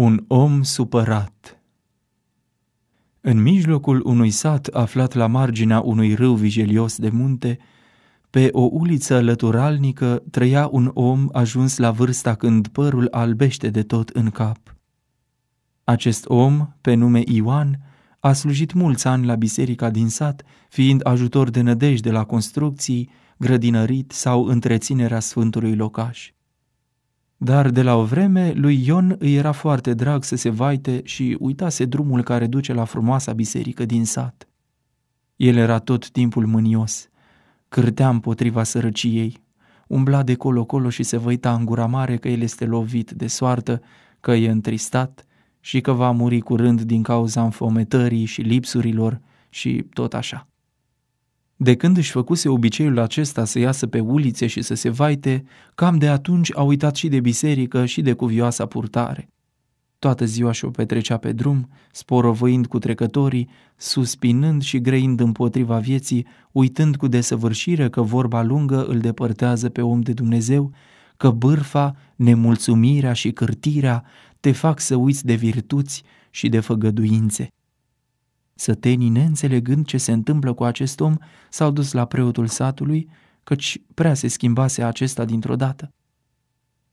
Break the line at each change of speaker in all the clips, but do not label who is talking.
Un om supărat În mijlocul unui sat aflat la marginea unui râu vigelios de munte, pe o uliță lăturalnică trăia un om ajuns la vârsta când părul albește de tot în cap. Acest om, pe nume Ioan, a slujit mulți ani la biserica din sat, fiind ajutor de nădejde la construcții, grădinărit sau întreținerea sfântului locaș. Dar de la o vreme lui Ion îi era foarte drag să se vaite și uitase drumul care duce la frumoasa biserică din sat. El era tot timpul mânios, cârtea împotriva sărăciei, umbla de colo-colo și se văita în gura mare că el este lovit de soartă, că e întristat și că va muri curând din cauza înfometării și lipsurilor și tot așa. De când își făcuse obiceiul acesta să iasă pe ulițe și să se vaite, cam de atunci a uitat și de biserică și de cuvioasa purtare. Toată ziua și-o petrecea pe drum, sporovăind cu trecătorii, suspinând și grăind împotriva vieții, uitând cu desăvârșire că vorba lungă îl depărtează pe om de Dumnezeu, că bârfa, nemulțumirea și cârtirea te fac să uiți de virtuți și de făgăduințe. Sătenii, neînțelegând ce se întâmplă cu acest om, s-au dus la preotul satului, căci prea se schimbase acesta dintr-o dată.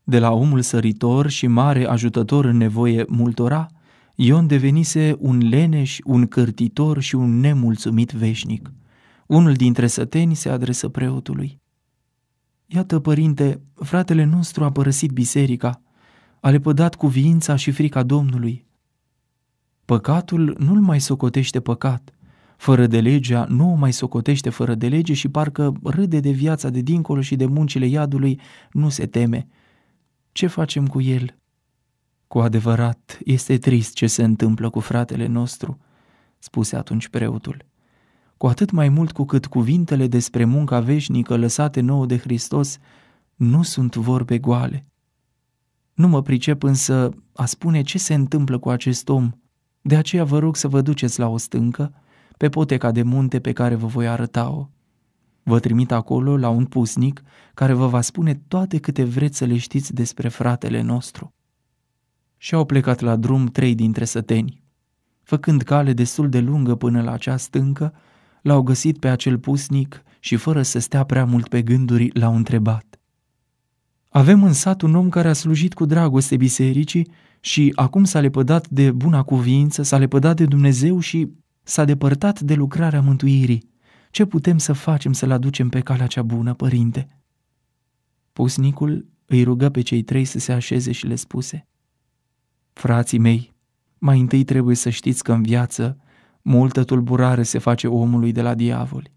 De la omul săritor și mare ajutător în nevoie multora, Ion devenise un leneș, un cârtitor și un nemulțumit veșnic. Unul dintre săteni se adresă preotului. Iată, părinte, fratele nostru a părăsit biserica, a lepădat cuviința și frica Domnului, Păcatul nu-l mai socotește păcat. Fără de legea nu o mai socotește fără de lege și parcă râde de viața de dincolo și de muncile iadului, nu se teme. Ce facem cu el? Cu adevărat, este trist ce se întâmplă cu fratele nostru, spuse atunci preotul. Cu atât mai mult cu cât cuvintele despre munca veșnică lăsate nouă de Hristos nu sunt vorbe goale. Nu mă pricep însă a spune ce se întâmplă cu acest om – de aceea vă rog să vă duceți la o stâncă, pe poteca de munte pe care vă voi arăta-o. Vă trimit acolo la un pusnic care vă va spune toate câte vreți să le știți despre fratele nostru. Și au plecat la drum trei dintre săteni. Făcând cale destul de lungă până la acea stâncă, l-au găsit pe acel pusnic și fără să stea prea mult pe gânduri, l-au întrebat. Avem în sat un om care a slujit cu dragoste bisericii și acum s-a lepădat de buna cuvință, s-a lepădat de Dumnezeu și s-a depărtat de lucrarea mântuirii. Ce putem să facem să-l aducem pe calea cea bună, părinte? Pusnicul îi rugă pe cei trei să se așeze și le spuse, Frații mei, mai întâi trebuie să știți că în viață multă tulburare se face omului de la diavol.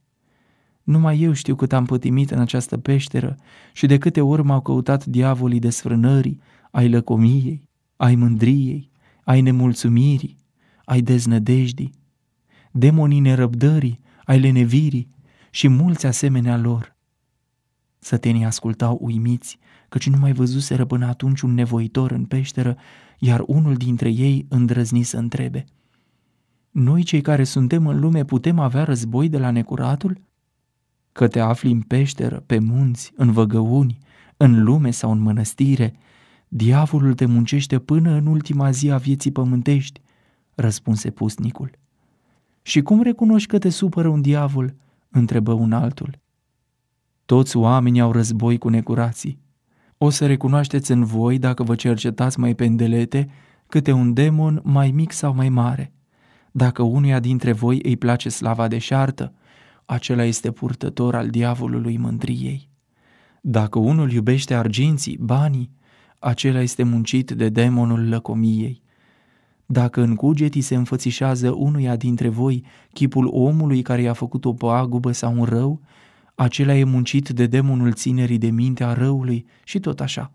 Numai eu știu cât am pătimit în această peșteră și de câte ori m-au căutat diavolii desfrânării, ai lăcomiei, ai mândriei, ai nemulțumirii, ai deznădejdii, demonii nerăbdării, ai lenevirii și mulți asemenea lor. Sătenii ascultau uimiți, căci nu mai văzuseră până atunci un nevoitor în peșteră, iar unul dintre ei îndrăzni să întrebe. Noi cei care suntem în lume putem avea război de la necuratul? Că te afli în peșteră, pe munți, în văgăuni, în lume sau în mănăstire – Diavolul te muncește până în ultima zi a vieții pământești, răspunse pusnicul. Și cum recunoști că te supără un diavol? întrebă un altul. Toți oamenii au război cu necurații. O să recunoașteți în voi, dacă vă cercetați mai pendelete, câte un demon mai mic sau mai mare. Dacă unuia dintre voi îi place slava de șartă, acela este purtător al diavolului mândriei. Dacă unul iubește arginții, banii, acela este muncit de demonul lăcomiei. Dacă în cuget se înfățișează unuia dintre voi chipul omului care i-a făcut o pagubă sau un rău, acela e muncit de demonul ținerii de minte a răului și tot așa.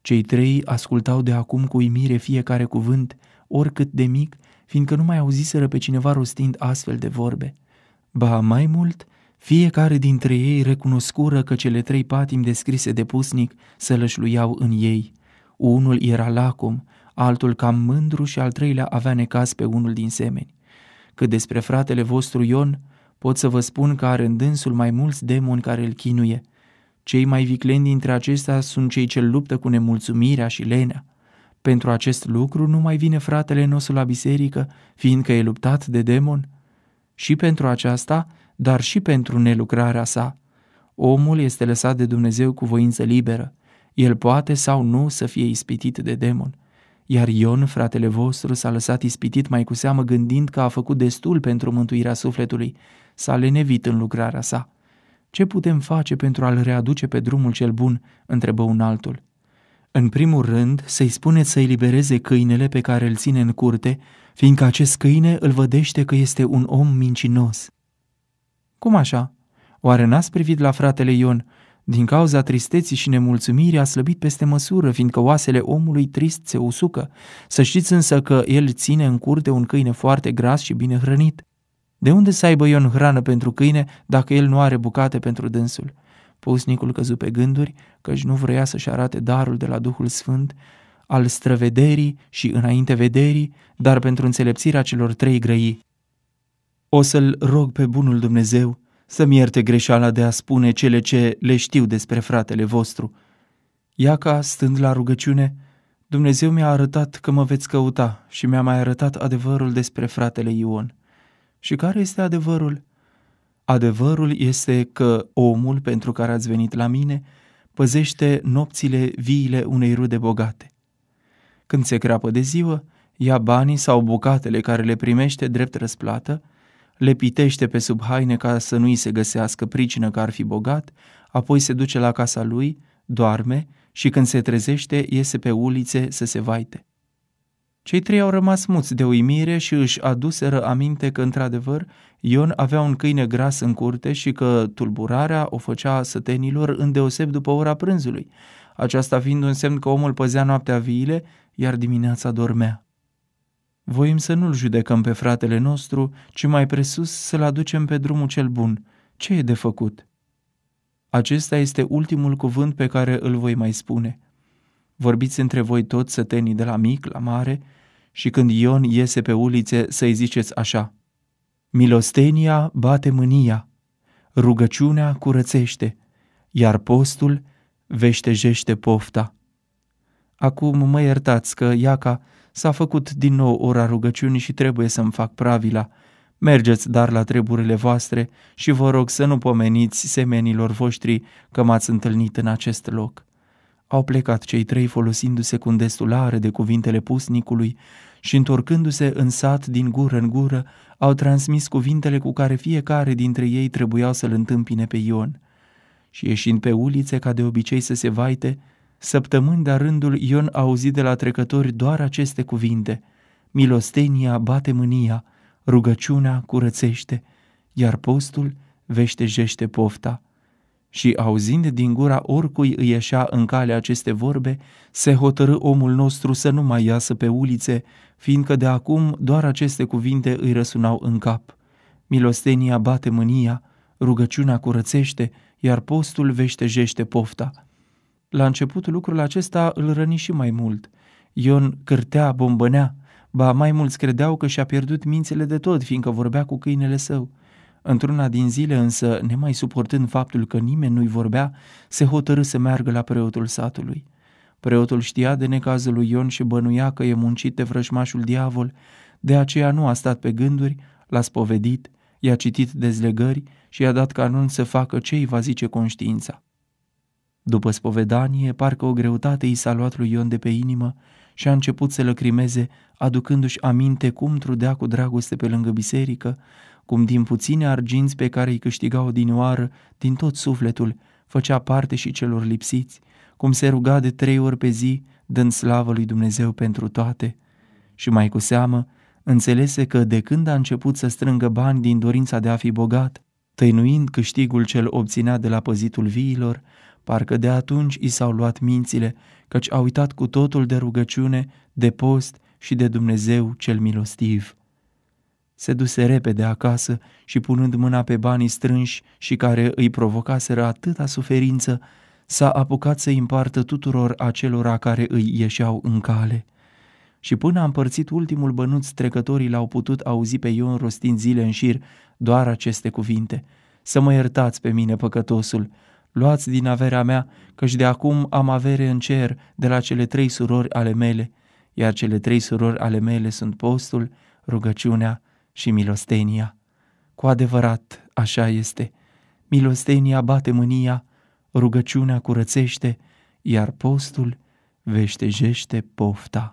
Cei trei ascultau de acum cu uimire fiecare cuvânt, oricât de mic, fiindcă nu mai auziseră pe cineva rostind astfel de vorbe. Ba mai mult, fiecare dintre ei recunoscură că cele trei patim descrise de pusnic sălășluiau în ei. Unul era lacom, altul cam mândru și al treilea avea necaz pe unul din semeni. Cât despre fratele vostru Ion, pot să vă spun că are în dânsul mai mulți demoni care îl chinuie. Cei mai vicleni dintre acestea sunt cei ce luptă cu nemulțumirea și lenea. Pentru acest lucru nu mai vine fratele nostru la biserică, fiindcă e luptat de demon. Și pentru aceasta, dar și pentru nelucrarea sa. Omul este lăsat de Dumnezeu cu voință liberă. El poate sau nu să fie ispitit de demon. Iar Ion, fratele vostru, s-a lăsat ispitit mai cu seamă gândind că a făcut destul pentru mântuirea sufletului, s-a lenevit în lucrarea sa. Ce putem face pentru a-l readuce pe drumul cel bun? întrebă un altul. În primul rând, să-i spuneți să elibereze câinele pe care îl ține în curte, fiindcă acest câine îl vădește că este un om mincinos. Cum așa? Oare n-ați privit la fratele Ion? Din cauza tristeții și nemulțumirii a slăbit peste măsură, fiindcă oasele omului trist se usucă. Să știți însă că el ține în curte un câine foarte gras și bine hrănit. De unde să aibă Ion hrană pentru câine dacă el nu are bucate pentru dânsul? Pusnicul căzu pe gânduri, căci nu vrea să-și arate darul de la Duhul Sfânt, al străvederii și înainte vederii, dar pentru înțelepțirea celor trei grăii. O să-l rog pe bunul Dumnezeu să-mi ierte greșeala de a spune cele ce le știu despre fratele vostru. Iaca, stând la rugăciune, Dumnezeu mi-a arătat că mă veți căuta și mi-a mai arătat adevărul despre fratele Ion. Și care este adevărul? Adevărul este că omul pentru care ați venit la mine păzește nopțile viile unei rude bogate. Când se creapă de ziua, ia banii sau bucatele care le primește drept răsplată le pitește pe sub haine ca să nu-i se găsească pricină că ar fi bogat, apoi se duce la casa lui, doarme și când se trezește iese pe ulițe să se vaite. Cei trei au rămas muți de uimire și își aduseră aminte că, într-adevăr, Ion avea un câine gras în curte și că tulburarea o făcea sătenilor îndeoseb după ora prânzului, aceasta fiind un semn că omul păzea noaptea viile, iar dimineața dormea. Voim să nu-l judecăm pe fratele nostru, ci mai presus să-l aducem pe drumul cel bun. Ce e de făcut? Acesta este ultimul cuvânt pe care îl voi mai spune. Vorbiți între voi toți sătenii de la mic la mare și când Ion iese pe ulițe să-i ziceți așa. Milostenia bate mânia, rugăciunea curățește, iar postul veștejește pofta. Acum mă iertați că Iaca s-a făcut din nou ora rugăciunii și trebuie să-mi fac pravila. Mergeți dar la treburile voastre și vă rog să nu pomeniți semenilor voștri că m-ați întâlnit în acest loc. Au plecat cei trei folosindu-se cu destulare de cuvintele pusnicului și întorcându-se în sat din gură în gură, au transmis cuvintele cu care fiecare dintre ei trebuiau să-l întâmpine pe Ion. Și ieșind pe ulițe ca de obicei să se vaite, Săptămâni de rândul Ion auzi de la trecători doar aceste cuvinte. Milostenia bate mânia, rugăciunea curățește, iar postul veștejește pofta. Și auzind din gura oricui îi ieșea în cale aceste vorbe, se hotărâ omul nostru să nu mai iasă pe ulițe, fiindcă de acum doar aceste cuvinte îi răsunau în cap. Milostenia bate mânia, rugăciunea curățește, iar postul veștejește pofta – la început lucrul acesta îl răni și mai mult. Ion cârtea, bombănea, ba mai mulți credeau că și-a pierdut mințele de tot, fiindcă vorbea cu câinele său. Într-una din zile însă, nemai suportând faptul că nimeni nu-i vorbea, se hotărâ să meargă la preotul satului. Preotul știa de necazul lui Ion și bănuia că e muncit de vrăjmașul diavol, de aceea nu a stat pe gânduri, l-a spovedit, i-a citit dezlegări și i-a dat ca să facă ce îi va zice conștiința. După spovedanie, parcă o greutate i s-a luat lui Ion de pe inimă și a început să lăcrimeze, aducându-și aminte cum trudea cu dragoste pe lângă biserică, cum din puține arginți pe care îi câștiga odinioară, din tot sufletul, făcea parte și celor lipsiți, cum se ruga de trei ori pe zi, dând slavă lui Dumnezeu pentru toate. Și mai cu seamă, înțelese că de când a început să strângă bani din dorința de a fi bogat, tăinuind câștigul cel obținea de la păzitul viilor, Parcă de atunci i s-au luat mințile, căci au uitat cu totul de rugăciune, de post și de Dumnezeu cel milostiv. Se duse repede acasă și punând mâna pe banii strânși și care îi provocaseră atâta suferință, s-a apucat să împartă tuturor acelora care îi ieșeau în cale. Și până a împărțit ultimul bănuț, trecătorii l-au putut auzi pe Ion rostind zile în șir doar aceste cuvinte. Să mă iertați pe mine, păcătosul, luați din averea mea, căci de acum am avere în cer de la cele trei surori ale mele, iar cele trei surori ale mele sunt postul, rugăciunea și milostenia. Cu adevărat, așa este. Milostenia bate mânia, rugăciunea curățește, iar postul veștejește pofta.